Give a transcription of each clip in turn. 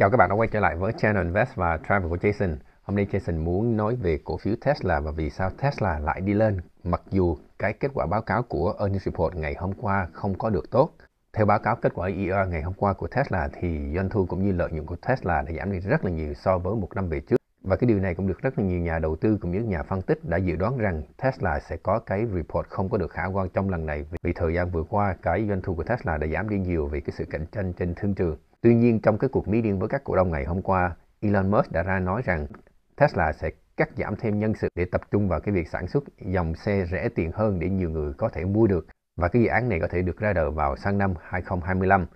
Chào các bạn đã quay trở lại với Channel Invest và Travel của Jason. Hôm nay Jason muốn nói về cổ phiếu Tesla và vì sao Tesla lại đi lên mặc dù cái kết quả báo cáo của earnings report ngày hôm qua không có được tốt. Theo báo cáo kết quả ER ngày hôm qua của Tesla thì doanh thu cũng như lợi nhuận của Tesla đã giảm đi rất là nhiều so với một năm về trước. Và cái điều này cũng được rất là nhiều nhà đầu tư cũng như nhà phân tích đã dự đoán rằng Tesla sẽ có cái report không có được khả quan trong lần này vì thời gian vừa qua cái doanh thu của Tesla đã giảm đi nhiều vì cái sự cạnh tranh trên thương trường. Tuy nhiên trong cái cuộc mỹ điên với các cổ đông ngày hôm qua, Elon Musk đã ra nói rằng Tesla sẽ cắt giảm thêm nhân sự để tập trung vào cái việc sản xuất dòng xe rẻ tiền hơn để nhiều người có thể mua được và cái dự án này có thể được ra đời vào sang năm 2025.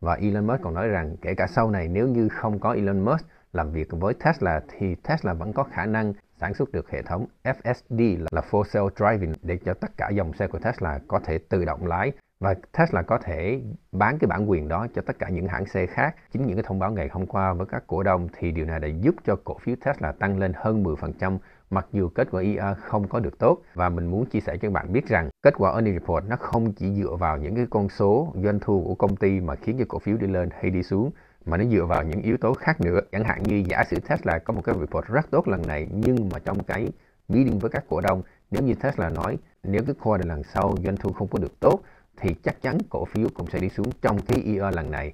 Và Elon Musk còn nói rằng kể cả sau này nếu như không có Elon Musk làm việc với Tesla thì Tesla vẫn có khả năng sản xuất được hệ thống FSD là Full Self Driving để cho tất cả dòng xe của Tesla có thể tự động lái và Tesla có thể bán cái bản quyền đó cho tất cả những hãng xe khác. Chính những cái thông báo ngày hôm qua với các cổ đông thì điều này đã giúp cho cổ phiếu Tesla tăng lên hơn 10% mặc dù kết quả IR e không có được tốt và mình muốn chia sẻ cho các bạn biết rằng kết quả earnings report nó không chỉ dựa vào những cái con số doanh thu của công ty mà khiến cho cổ phiếu đi lên hay đi xuống mà nó dựa vào những yếu tố khác nữa chẳng hạn như giả sử Tesla có một cái report rất tốt lần này nhưng mà trong cái meeting với các cổ đông nếu như Tesla nói nếu cái quarter lần sau doanh thu không có được tốt thì chắc chắn cổ phiếu cũng sẽ đi xuống trong cái ER lần này.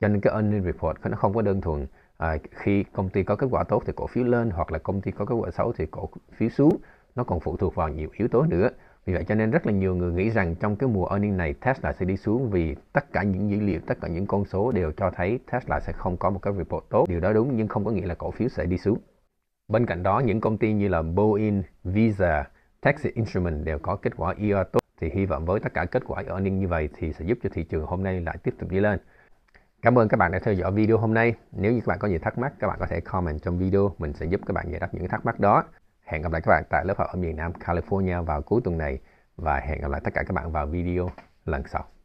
Cho nên cái earning report nó không có đơn thuần à, khi công ty có kết quả tốt thì cổ phiếu lên hoặc là công ty có kết quả xấu thì cổ phiếu xuống. Nó còn phụ thuộc vào nhiều yếu tố nữa. Vì vậy cho nên rất là nhiều người nghĩ rằng trong cái mùa earning này Tesla sẽ đi xuống vì tất cả những dữ liệu, tất cả những con số đều cho thấy Tesla sẽ không có một cái report tốt. Điều đó đúng nhưng không có nghĩa là cổ phiếu sẽ đi xuống. Bên cạnh đó, những công ty như là Boeing, Visa, Texas Instruments đều có kết quả ER tốt thì hy vọng với tất cả kết quả earning như vậy thì sẽ giúp cho thị trường hôm nay lại tiếp tục đi lên Cảm ơn các bạn đã theo dõi video hôm nay. Nếu như các bạn có gì thắc mắc, các bạn có thể comment trong video. Mình sẽ giúp các bạn giải đáp những thắc mắc đó. Hẹn gặp lại các bạn tại lớp học ở miền Nam California vào cuối tuần này. Và hẹn gặp lại tất cả các bạn vào video lần sau.